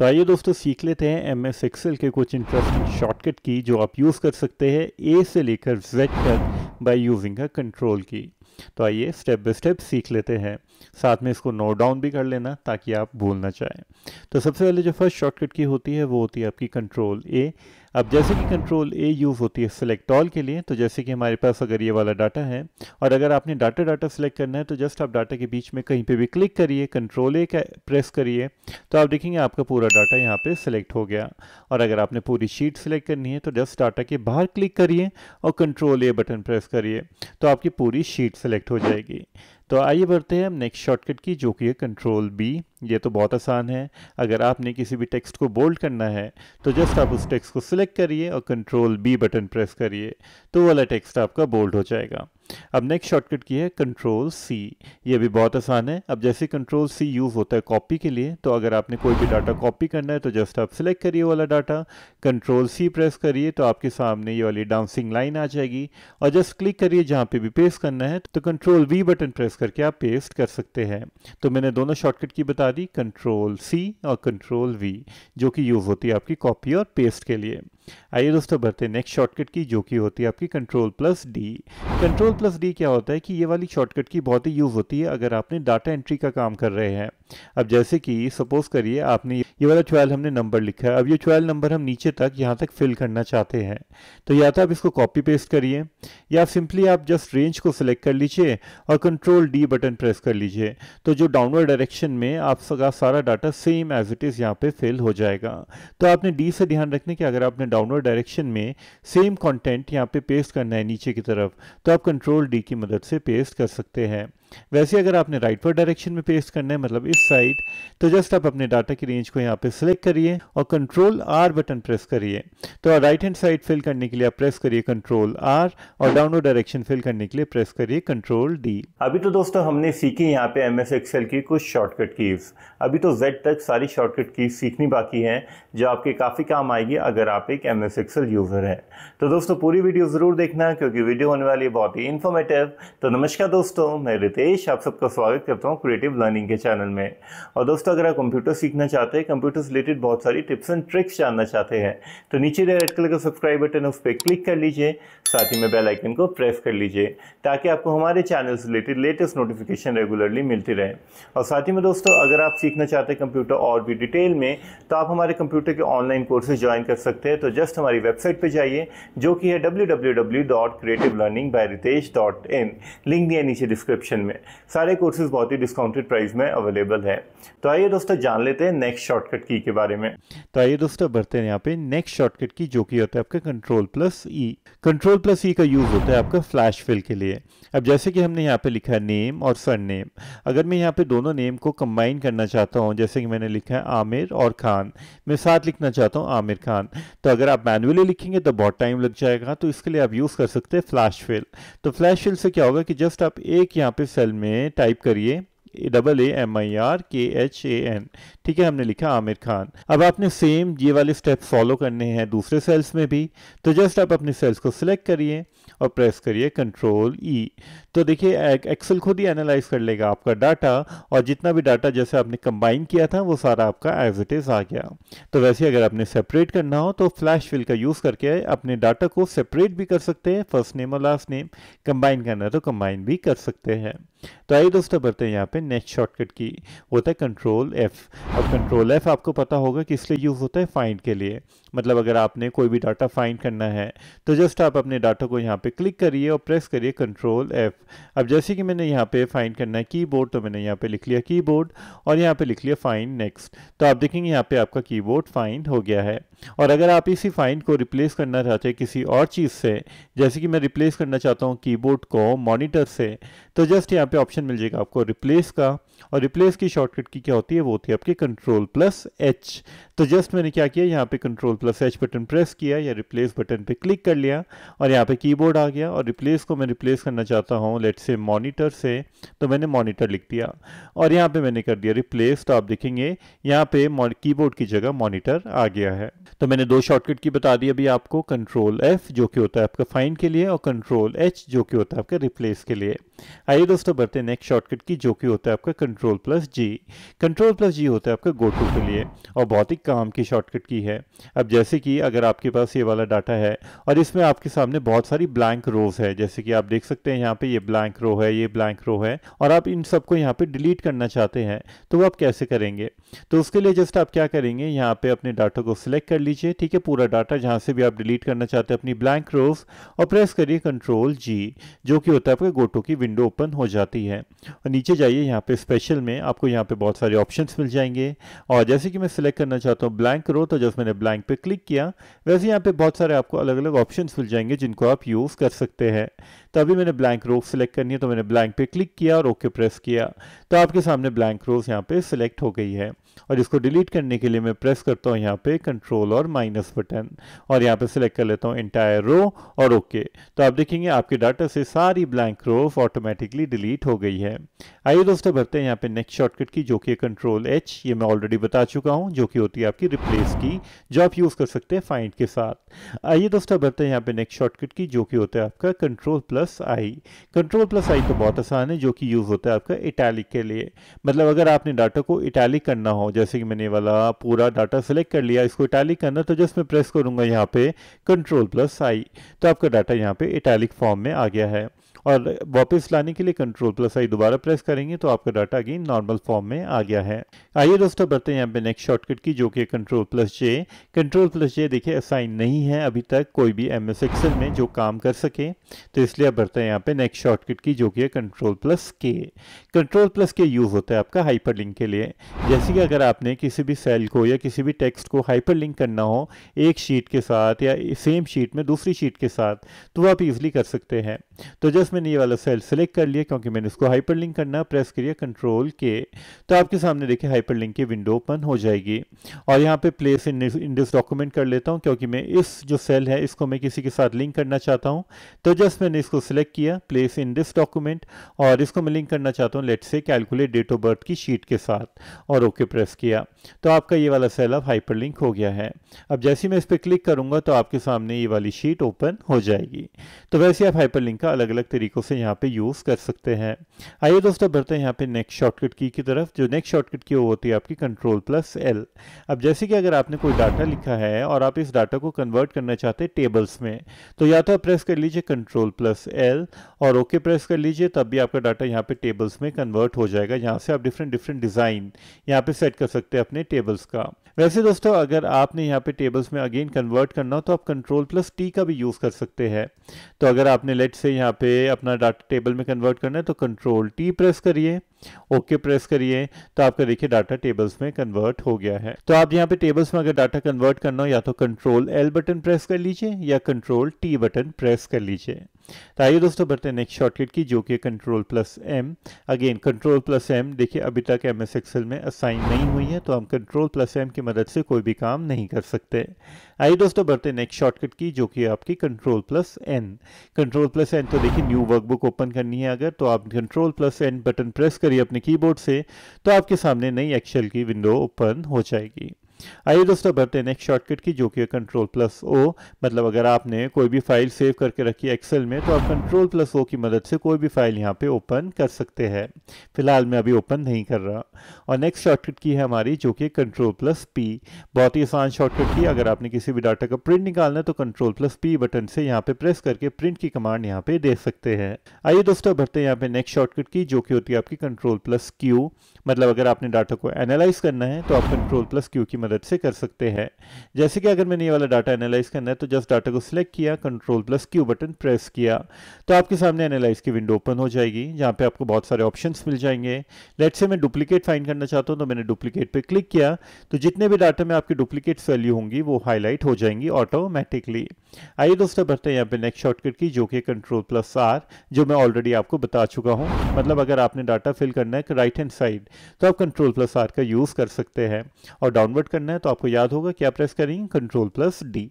तो आइए दोस्तों सीख लेते हैं एम एस एक्सेल के कुछ इंटरेस्टिंग शॉर्टकट की जो आप यूज़ कर सकते हैं ए से लेकर जेड तक बाय यूजिंग अ कंट्रोल की तो आइए स्टेप बाय स्टेप सीख लेते हैं साथ में इसको नोट डाउन भी कर लेना ताकि आप भूल ना चाहें तो सबसे पहले जो फर्स्ट शॉर्टकट की होती है वो होती है आपकी कंट्रोल ए अब जैसे कि कंट्रोल ए यूज़ होती है सिलेक्ट ऑल के लिए तो जैसे कि हमारे पास अगर ये वाला डाटा है और अगर आपने डाटा डाटा सेलेक्ट करना है तो जस्ट आप डाटा के बीच में कहीं पे भी क्लिक करिए कंट्रोल ए का प्रेस करिए तो आप देखेंगे आपका पूरा डाटा यहाँ पे सिलेक्ट हो गया और अगर आपने पूरी शीट सेलेक्ट करनी है तो जस्ट डाटा के बाहर क्लिक करिए और कंट्रोल ए बटन प्रेस करिए तो आपकी पूरी शीट सेलेक्ट हो जाएगी तो आइए बढ़ते हैं हम नेक्स्ट शॉर्टकट की जो कि है कंट्रोल बी ये तो बहुत आसान है अगर आपने किसी भी टेक्स्ट को बोल्ड करना है तो जस्ट आप उस टेक्स्ट को सिलेक्ट करिए और कंट्रोल बी बटन प्रेस करिए तो वाला टेक्स्ट आपका बोल्ड हो जाएगा अब नेक्स्ट शॉर्टकट की है कंट्रोल सी ये भी बहुत आसान है अब जैसे कंट्रोल सी यूज़ होता है कॉपी के लिए तो अगर आपने कोई भी डाटा कॉपी करना है तो जस्ट आप सिलेक्ट करिए वाला डाटा कंट्रोल सी प्रेस करिए तो आपके सामने ये वाली डांसिंग लाइन आ जाएगी और जस्ट क्लिक करिए जहाँ पे भी पेस्ट करना है तो कंट्रोल वी बटन प्रेस करके आप पेस्ट कर सकते हैं तो मैंने दोनों शॉर्टकट की बता दी कंट्रोल सी और कंट्रोल वी जो कि यूज़ होती है आपकी कॉपी और पेस्ट के लिए आइए दोस्तों बढ़ते हैं नेक्स्ट शॉर्टकट की जो कि होती है आपकी control plus D control plus D क्या होता है कि ये वाली शॉर्टकट की बहुत ही यूज़ होती है अगर आपने डाटा एंट्री का काम कर रहे हैं अब जैसे कि सपोज करिए आपने ये वाला ट्वेल्व हमने नंबर लिखा है अब ये ट्वेल्व नंबर हम नीचे तक यहाँ तक फिल करना चाहते हैं तो या तो आप इसको कॉपी पेस्ट करिए या सिंपली आप जस्ट रेंज को सिलेक्ट कर लीजिए और कंट्रोल डी बटन प्रेस कर लीजिए तो जो डाउनवर्ड डायरेक्शन में आपका सारा data same as it is यहाँ पे फिल हो जाएगा तो आपने डी से ध्यान रखने कि अगर आपने डाउनवर्ड डायरेक्शन में सेम कॉन्टेंट यहाँ पे पेस्ट करना है नीचे की तरफ तो आप कंट्रोल डी की मदद से पेस्ट कर सकते हैं वैसे अगर आपने राइट पर डायरेक्शन में पेस्ट करना है मतलब इस साइड तो जस्ट आप अपने डाटा की रेंज को यहाँ पे सिलेक्ट करिए और कंट्रोल आर बटन प्रेस करिए तो राइट हैंड साइड फिल करने के लिए आप प्रेस करिए कंट्रोल आर और डाउनलोड डायरेक्शन फिल करने के लिए प्रेस करिए कंट्रोल डी अभी तो दोस्तों हमने सीखी यहाँ पे एम एस एक्सेल की कुछ शॉर्टकट कीज अभी तो जेड तक सारी शॉर्टकट कीज सीखनी बाकी है जो आपके काफ़ी काम आएगी अगर आप एक एम एस एक्सेल यूज़र हैं तो दोस्तों पूरी वीडियो ज़रूर देखना क्योंकि वीडियो होने वाली है बहुत ही इन्फॉर्मेटिव तो नमस्कार दोस्तों मैं रितिक रितेश आप सबका स्वागत करता हूँ क्रिएटिव लर्निंग के चैनल में और दोस्तों अगर आप कंप्यूटर सीखना चाहते हैं कंप्यूटर से रिलेटेड बहुत सारी टिप्स एंड ट्रिक्स जानना चाहते हैं तो नीचे रेड कलर का सब्सक्राइब बटन उस पर क्लिक कर लीजिए साथ ही में बेल आइकन को प्रेस कर लीजिए ताकि आपको हमारे चैनल से रिलेटेड लेटेस्ट नोटिफिकेशन रेगुलरली मिलती रहे और साथ ही में दोस्तों अगर आप सीखना चाहते हैं कंप्यूटर और भी डिटेल में तो आप हमारे कंप्यूटर के ऑनलाइन कोर्सेज ज्वाइन कर सकते हैं तो जस्ट हमारी वेबसाइट पर जाइए जो कि है डब्ल्यू लिंक दिया नीचे डिस्क्रिप्शन में सारे कोर्सेज बहुत ही डिस्काउंटेड प्राइस में अवेलेबल है तो आइए दोस्तों जान लेते हैं नेक्स्ट शॉर्टकट की के बारे में तो आइए दोस्तों बढ़ते हैं यहाँ पे नेक्स्ट शॉर्टकट की जो कि होता है आपका control plus E control plus E e का यूज़ होता है आपका फ्लैश फिल के लिए अब जैसे कि हमने यहाँ पे लिखा है नेम और सर नेम अगर मैं यहाँ पे दोनों नेम को कंबाइन करना चाहता हूँ जैसे कि मैंने लिखा है आमिर और खान मैं साथ लिखना चाहता हूँ आमिर खान तो अगर आप मैनुअली लिखेंगे तो बहुत टाइम लग जाएगा तो इसके लिए आप यूज़ कर सकते हैं फ्लैश फिल तो फ्लैश फिल से क्या होगा कि जस्ट आप एक यहाँ पे सेल में टाइप करिए double A M I R K H A N ठीक है हमने लिखा आमिर खान अब आपने सेम ये वाले स्टेप फॉलो करने हैं दूसरे सेल्स में भी तो जस्ट आप अपने सेल्स को सिलेक्ट करिए और प्रेस करिए कंट्रोल ई e. तो देखिए एक्सेल खुद ही एनालाइज कर लेगा आपका डाटा और जितना भी डाटा जैसे आपने कंबाइन किया था वो सारा आपका एज इट इज़ आ गया तो वैसे अगर आपने सेपरेट करना हो तो फ्लैश फिल का यूज़ करके अपने डाटा को सेपरेट भी कर सकते हैं फर्स्ट नेम और लास्ट नेम कंबाइन करना है तो कंबाइन भी कर सकते हैं तो आइए दोस्तों बढ़ते हैं यहाँ पे नेक्स्ट शॉर्टकट की होता है कंट्रोल एफ अब कंट्रोल एफ आपको पता होगा किस लिए यूज़ होता है फाइंड के लिए मतलब अगर आपने कोई भी डाटा फाइंड करना है तो जस्ट आप अपने डाटा को यहाँ पे क्लिक करिए और प्रेस करिए कंट्रोल एफ़ अब जैसे कि मैंने यहाँ पे फाइंड करना है कीबोर्ड तो मैंने यहाँ पे लिख लिया कीबोर्ड और यहाँ पे लिख लिया फाइंड नेक्स्ट तो आप देखेंगे यहाँ पे आपका कीबोर्ड फाइंड हो गया है और अगर आप इसी फाइंड को रिप्लेस करना चाहते हैं किसी और चीज़ से जैसे कि मैं रिप्लेस करना चाहता हूँ कीबोर्ड को मॉनिटर से तो जस्ट यहाँ पे ऑप्शन मिल जाएगा आपको रिप्लेस का और रिप्लेस की शॉर्टकट की क्या होती है वो होती है आपके कंट्रोल प्लस एच तो जस्ट मैंने क्या किया यहाँ पे control plus H button press किया या रिप्लेस बटन पे क्लिक कर लिया और यहाँ पे कीबोर्ड आ गया और रिप्लेस को मैं रिप्लेस करना चाहता हूँ लेट से मॉनिटर से तो मैंने मॉनिटर लिख दिया और यहाँ पे मैंने कर दिया रिप्लेस तो आप देखेंगे यहाँ पे कीबोर्ड की जगह मॉनिटर आ गया है तो मैंने दो शॉर्टकट की बता दी अभी आपको कंट्रोल एफ जो कि होता है आपका फाइंड के लिए और कंट्रोल एच जो कि होता है आपके रिप्लेस के लिए आइए दोस्तों बढ़ते हैं नेक्स्ट शॉर्टकट की जो कि होता है आपका control plus G control plus G होता है आपका गो टू के लिए और बहुत ही काम की शॉर्टकट की है अब जैसे कि अगर आपके पास ये वाला डाटा है और इसमें आपके सामने बहुत सारी ब्लैंक रोज है जैसे कि आप देख सकते हैं यहाँ पे ये ब्लैंक रो है ये ब्लैंक रो है और आप इन सबको यहाँ पे डिलीट करना चाहते हैं तो वो आप कैसे करेंगे तो उसके लिए जस्ट आप क्या करेंगे यहाँ पे अपने डाटा को सिलेक्ट कर लीजिए ठीक है पूरा डाटा जहाँ से भी आप डिलीट करना चाहते हैं अपनी ब्लैंक रोज और प्रेस करिए कंट्रोल जी जो कि होता है आपके गोटो की विंडो ओपन हो जाती है और नीचे जाइए यहाँ पे स्पेशल में आपको यहाँ पे बहुत सारे ऑप्शंस मिल जाएंगे और जैसे कि मैं सिलेक्ट करना चाहता हूँ ब्लैंक रो तो जब मैंने ब्लैंक पे क्लिक किया वैसे यहाँ पे बहुत सारे आपको अलग अलग ऑप्शन मिल जाएंगे जिनको आप यूज़ कर सकते हैं तो अभी मैंने ब्लैंक रो सिलेक्ट करनी है तो मैंने ब्लैंक पे क्लिक किया और ओके प्रेस किया तो आपके सामने ब्लैंक रोज यहाँ पे सिलेक्ट हो गई है और इसको डिलीट करने के लिए मैं प्रेस करता हूँ यहाँ पे कंट्रोल और माइनस बटन और यहाँ पे सिलेक्ट कर लेता हूँ इंटायर रो और ओके तो आप देखेंगे आपके डाटा से सारी blank rows auto automatically delete हो गई है आइए दोस्तों बढ़ते हैं यहाँ पे नेक्स्ट शॉर्टकट की जो कि कंट्रोल एच ये मैं ऑलरेडी बता चुका हूँ जो कि होती है आपकी रिप्लेस की जो आप यूज़ कर सकते हैं फाइंड के साथ आइए दोस्तों बढ़ते हैं यहाँ पे नेक्स्ट शॉर्टकट की जो कि होता है आपका control plus I control plus I तो बहुत आसान है जो कि यूज़ होता है आपका इटैलिक के लिए मतलब अगर आपने डाटा को इटैलिक करना हो जैसे कि मैंने वाला पूरा डाटा सेलेक्ट कर लिया इसको इटैलिक करना तो जस्ट मैं प्रेस करूँगा यहाँ पे कंट्रोल प्लस आई तो आपका डाटा यहाँ पे इटैलिक फॉर्म में आ गया है और वापस लाने के लिए कंट्रोल प्लस आई दोबारा प्रेस करेंगे तो आपका डाटा अगेन नॉर्मल फॉर्म में आ गया है आइए दोस्तों बढ़ते हैं यहाँ पे नेक्स्ट शॉर्टकट की जो कि control plus J control plus J देखिए असाइन नहीं है अभी तक कोई भी एम एस एक्सल में जो काम कर सके तो इसलिए आप बढ़ते हैं यहाँ पे नेक्स्ट शॉर्टकट की जो कि control plus K control plus K use होता है आपका हाइपर लिंक के लिए जैसे कि अगर आपने किसी भी सेल को या किसी भी टेक्स्ट को हाइपर लिंक करना हो एक शीट के साथ या सेम शीट में दूसरी शीट के साथ तो आप ईजिली कर सकते हैं तो जस्ट प्लस मैंने ये वाला सेल सेलेक्ट कर लिया क्योंकि मैंने उसको हाइपर लिंक करना प्रेस करिए कंट्रोल के तो आपके सामने देखिए हाइपर लिंक की विंडो ओपन हो जाएगी और यहाँ पे प्लेस इन इंडेक्स डॉक्यूमेंट कर लेता हूँ क्योंकि मैं इस जो सेल है इसको मैं किसी के साथ लिंक करना चाहता हूँ तो जस्ट मैंने इसको सिलेक्ट किया प्लेस इन दिस डॉक्यूमेंट और इसको मैं लिंक करना चाहता हूँ let say calculate date of birth की शीट के साथ और ओके प्रेस किया तो आपका ये वाला सेल अब हाइपर लिंक हो गया है अब जैसे ही मैं इस पर क्लिक करूँगा तो आपके सामने ये वाली शीट ओपन हो जाएगी तो वैसे आप हाइपर लिंक का अलग अलग तरीक़ों से यहाँ पे यूज़ कर सकते हैं आइए दोस्तों बढ़ते हैं यहाँ पे नेक्स्ट शॉर्टकट की की तरफ जो नेक्स्ट शॉर्टकट की वो होती है आपकी कंट्रोल प्लस एल अब जैसे कि अगर आपने कोई डाटा लिखा है और आप इस डाटा को कन्वर्ट करना चाहते हैं टेबल्स में तो या तो आप प्रेस कर लीजिए कंट्रोल प्लस एल और ओके okay प्रेस कर लीजिए तब भी आपका डाटा यहाँ पर टेबल्स में कन्वर्ट हो जाएगा यहाँ से आप डिफरेंट डिफरेंट डिज़ाइन यहाँ पर सेट कर सकते हैं अपने टेबल्स का वैसे दोस्तों अगर आपने यहाँ पे टेबल्स में अगेन कन्वर्ट करना हो तो आप कंट्रोल प्लस टी का भी यूज़ कर सकते हैं तो अगर आपने लेट से यहाँ पे अपना डाटा टेबल में कन्वर्ट करना है तो कंट्रोल टी प्रेस करिए ओके प्रेस करिए तो आपका देखिए डाटा टेबल्स में कन्वर्ट हो गया है तो आप यहाँ पे टेबल्स में अगर डाटा कन्वर्ट करना हो या तो कंट्रोल एल बटन प्रेस कर लीजिए या कंट्रोल टी बटन प्रेस कर लीजिए तो आइए दोस्तों बढ़ते हैं नेक्स्ट शॉर्टकट की जो कि control plus M again control plus M देखिए अभी तक एम एस एक्सल में असाइन नहीं हुई है तो हम कंट्रोल प्लस एम की मदद से कोई भी काम नहीं कर सकते आइए दोस्तों बढ़ते हैं नेक्स्ट शॉर्टकट की जो कि आपकी control plus N control plus N तो देखिए न्यू वर्कबुक ओपन करनी है अगर तो आप control plus N button press करिए अपने कीबोर्ड से तो आपके सामने नई एक्सेल की विंडो ओपन हो जाएगी आइए दोस्तों बढ़ते हैं नेक्स्ट शॉर्टकट की जो कि कंट्रोल प्लस ओ मतलब अगर आपने कोई भी फाइल सेव करके रखी एक्सेल में तो आप कंट्रोल प्लस ओ की मदद से कोई भी फाइल यहाँ पे ओपन कर सकते हैं फिलहाल मैं अभी ओपन नहीं कर रहा और नेक्स्ट शॉर्टकट की है हमारी जो कि कंट्रोल प्लस पी बहुत ही आसान शॉर्टकट की अगर आपने किसी भी डाटा का प्रिंट निकालना है तो कंट्रोल प्लस पी बटन से यहाँ पे प्रेस करके प्रिंट की कमांड यहाँ पे दे सकते हैं आइए दोस्तों बढ़ते हैं यहाँ पे नेक्स्ट शॉर्टकट की जो कि होती है आपकी कंट्रोल प्लस क्यू मतलब अगर आपने डाटा को एनालाइज करना है तो आप कंट्रोल प्लस क्यू की मदद से कर सकते हैं जैसे कि अगर मैंने ये वाला डाटा एनालाइज करना है तो जस्ट डाटा को सिलेक्ट किया control plus Q button press किया तो आपके सामने एनालाइज की विंडो ओपन हो जाएगी जहाँ पे आपको बहुत सारे ऑप्शन मिल जाएंगे लेट से मैं डुप्लीकेट फाइन करना चाहता हूँ तो मैंने डुप्लीकेट पर क्लिक किया तो जितने भी डाटा में आपकी डुप्लीकेट वैल्यू होंगी वो हाईलाइट हो जाएंगी ऑटोमेटिकली आइए दोस्तों बढ़ते हैं यहाँ पे नेक्स्ट शॉर्टकट की जो कि कंट्रोल प्लस आर जो मैं ऑलरेडी आपको बता चुका हूँ मतलब अगर आपने डाटा फिल करना है राइट हैंड साइड तो आप कंट्रोल प्लस आर का यूज़ कर सकते हैं और डाउनवर्ड करना है तो आपको याद होगा क्या प्रेस करेंगे कंट्रोल प्लस डी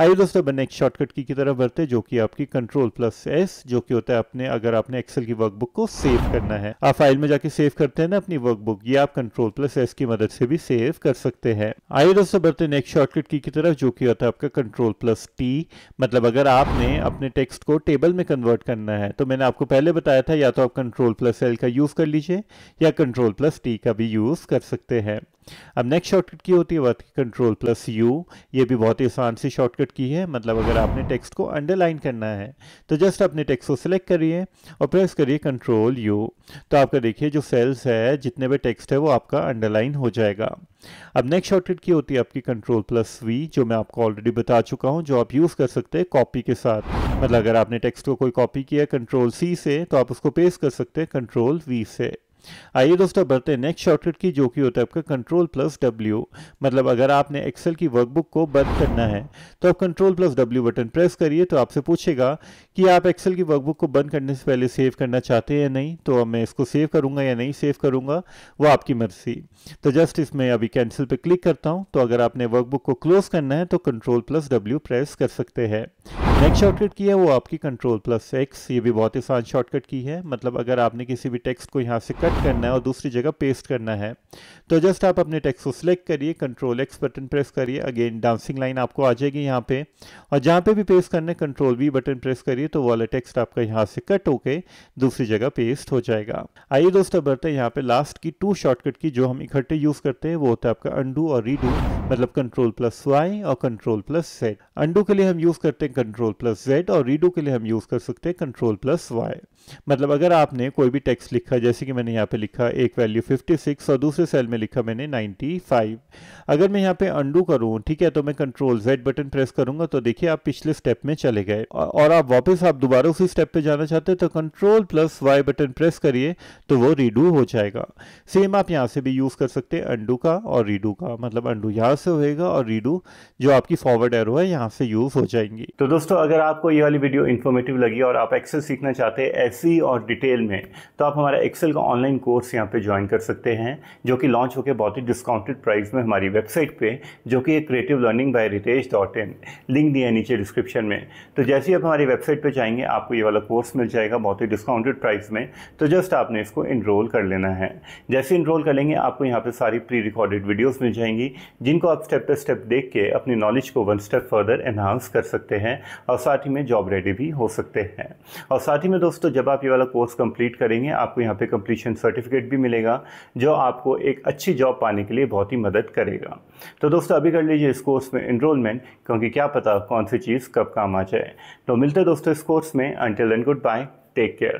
आइए दोस्तों बने एक शॉर्टकट की, की तरफ बढ़ते जो कि आपकी कंट्रोल प्लस एस जो कि होता है अपने अगर आपने एक्सेल की वर्कबुक को सेव करना है आप फाइल में जाके सेव करते हैं ना अपनी वर्कबुक ये आप कंट्रोल प्लस एस की मदद से भी सेव कर सकते हैं आइए दोस्तों बढ़ते नेक्स्ट शॉर्टकट की, की तरफ जो कि होता है आपका कंट्रोल प्लस टी मतलब अगर आपने अपने टेक्स्ट को टेबल में कन्वर्ट करना है तो मैंने आपको पहले बताया था या तो आप कंट्रोल प्लस एल का यूज कर लीजिए या कंट्रोल प्लस टी का भी यूज कर सकते हैं अब नेक्स्ट शॉर्टकट की होती है वर्किंग कंट्रोल प्लस यू ये भी बहुत ही आसान सी शॉर्टकट की है मतलब अगर आपने टेक्स्ट को अंडरलाइन करना है तो जस्ट अपने टेक्स्ट को सिलेक्ट करिए और प्रेस करिए कंट्रोल यू तो आपका देखिए जो सेल्स है जितने भी टेक्स्ट है वो आपका अंडरलाइन हो जाएगा अब नेक्स्ट शॉर्टकट की होती है आपकी कंट्रोल प्लस वी जो मैं आपको ऑलरेडी बता चुका हूँ जो आप यूज़ कर सकते हैं कॉपी के साथ मतलब अगर आपने टेक्स्ट को कोई कॉपी किया कंट्रोल सी से तो आप उसको पेस्ट कर सकते हैं कंट्रोल वी से आइए दोस्तों बढ़ते हैं नेक्स्ट शॉर्टकट की जो कि होता है आपका कंट्रोल प्लस डब्ल्यू मतलब अगर आपने एक्सेल की वर्कबुक को बंद करना है तो आप control plus W button press करिए तो आपसे पूछेगा कि आप एक्सेल की वर्कबुक को बंद करने से पहले सेव करना चाहते हैं या नहीं तो मैं इसको सेव करूंगा या नहीं सेव करूंगा वो आपकी मर्जी तो जस्ट इसमें अभी कैंसिल पर क्लिक करता हूँ तो अगर आपने वर्कबुक को क्लोज करना है तो कंट्रोल प्लस डब्ल्यू प्रेस कर सकते हैं नेक्स्ट शॉर्टकट की है वो आपकी कंट्रोल प्लस एक्स ये भी बहुत ही आसान शॉर्टकट की है मतलब अगर आपने किसी भी टेक्स्ट को यहाँ से कट करना है और दूसरी जगह पेस्ट करना है तो जस्ट आप अपने टेक्स्ट को सिलेक्ट करिए कंट्रोल एक्स बटन प्रेस करिए अगेन डांसिंग लाइन आपको आ जाएगी यहाँ पे और जहाँ पे भी पेस्ट करना है कंट्रोल बी बटन प्रेस करिए तो वाला टेक्स्ट आपका यहाँ से कट होके दूसरी जगह पेस्ट हो जाएगा आइए दोस्तों बढ़ते हैं यहाँ पे लास्ट की टू शॉर्टकट की जो हम इकट्ठे यूज़ करते हैं वो होता है आपका अंडू और रीडू मतलब कंट्रोल प्लस वाई और कंट्रोल प्लस जेड अंडू के लिए हम यूज करते हैं कंट्रोल प्लस जेड और रीडू के लिए हम यूज कर सकते हैं कंट्रोल प्लस वाई मतलब अगर आपने कोई भी टेक्स्ट लिखा जैसे कि मैंने यहाँ पे लिखा एक वैल्यू 56 और दूसरे सेल में लिखा मैंने 95 अगर मैं यहाँ पे अंडू करूँ ठीक है तो मैं कंट्रोल जेड बटन प्रेस करूंगा तो देखिए आप पिछले स्टेप में चले गए और आप वापस आप दोबारा उसी स्टेप पे जाना चाहते हैं तो control plus Y button press करिए तो वो रीडू हो जाएगा सेम आप यहाँ से भी यूज कर सकते हैं अंडू का और रीडू का मतलब अंडू यहाँ से होएगा और रीडू जो आपकी फॉरवर्ड एरो है यहाँ से यूज़ हो जाएंगी तो दोस्तों अगर आपको ये वाली वीडियो इन्फॉर्मेटिव लगी और आप एक्सेल सीखना चाहते हैं ऐसी और डिटेल में तो आप हमारा एक्सेल का ऑनलाइन कोर्स यहाँ पर ज्वाइन कर सकते हैं जो कि लॉन्च होकर बहुत ही डिस्काउंटेड प्राइस में हमारी वेबसाइट पर जो कि creative learning by Ritesh dot in link दिया है नीचे डिस्क्रिप्शन में तो जैसे ही आप हमारी वेबसाइट पर जाएंगे आपको ये वाला कोर्स मिल जाएगा बहुत ही डिस्काउंटेड प्राइस में तो जस्ट आपने इसको इनरोल कर लेना है जैसे इनरोल कर लेंगे आपको यहाँ पर सारी प्री रिकॉर्डेड वीडियोज़ मिल जाएंगी जिनको आप स्टेप बाय स्टेप देख के अपनी नॉलेज को वन स्टेप फर्दर एनहांस कर सकते हैं और साथ ही में जॉब रेडी भी हो सकते हैं और साथ ही में दोस्तों जब आप ये वाला कोर्स कंप्लीट करेंगे आपको यहाँ पे कंप्लीशन सर्टिफिकेट भी मिलेगा जो आपको एक अच्छी जॉब पाने के लिए बहुत ही मदद करेगा तो दोस्तों अभी कर लीजिए इस कोर्स में इनरोलमेंट क्योंकि क्या पता कौन सी चीज़ कब काम आ जाए तो मिलते दोस्तों इस कोर्स में until and goodbye take care